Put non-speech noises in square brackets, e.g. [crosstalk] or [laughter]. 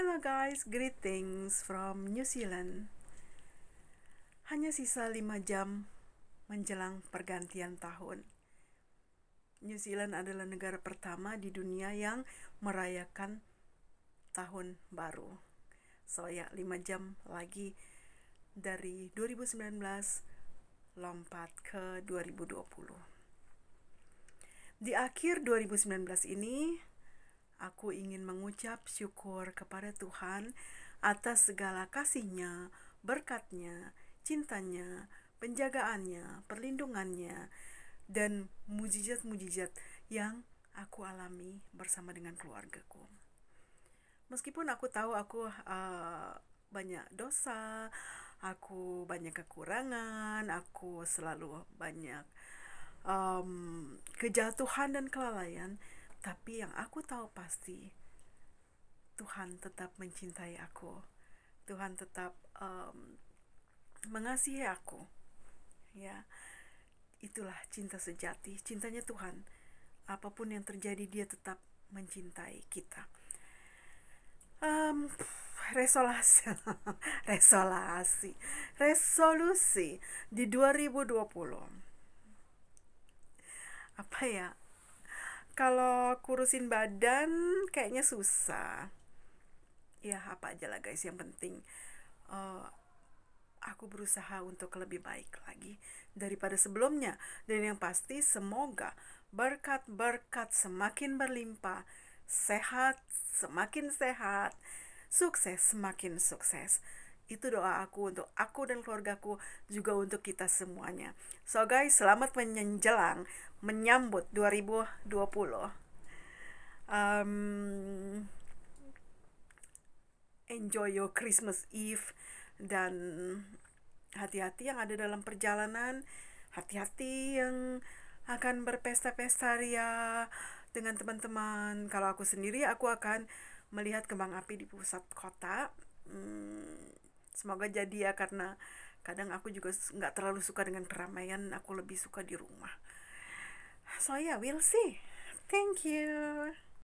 Hello guys, greetings from New Zealand. Hanya sisa 5 jam menjelang pergantian tahun. New Zealand adalah negara pertama di dunia yang merayakan tahun baru. So ya, 5 jam lagi dari 2019 lompat ke 2020. Di akhir 2019 ini Aku ingin mengucap syukur kepada Tuhan atas segala kasihnya, berkatnya, cintanya, penjagaannya, perlindungannya, dan mujizat-mujizat yang aku alami bersama dengan keluargaku. Meskipun aku tahu aku uh, banyak dosa, aku banyak kekurangan, aku selalu banyak um, kejatuhan dan kelalaian, tapi yang aku tahu pasti, Tuhan tetap mencintai aku. Tuhan tetap um, mengasihi aku. Ya, itulah cinta sejati, cintanya Tuhan. Apapun yang terjadi, Dia tetap mencintai kita. Um, resolusi, [laughs] resolusi, resolusi di 2020. Apa ya? kalau kurusin badan kayaknya susah ya apa aja lah guys yang penting uh, aku berusaha untuk lebih baik lagi daripada sebelumnya dan yang pasti semoga berkat-berkat semakin berlimpah sehat semakin sehat sukses semakin sukses itu doa aku untuk aku dan keluargaku juga untuk kita semuanya. So guys, selamat menyenjelang menyambut 2020. Um, enjoy your Christmas Eve dan hati-hati yang ada dalam perjalanan, hati-hati yang akan berpesta-pesta ria dengan teman-teman. Kalau aku sendiri, aku akan melihat kembang api di pusat kota. Hmm, semoga jadi ya karena kadang aku juga nggak terlalu suka dengan keramaian aku lebih suka di rumah so yeah we'll see thank you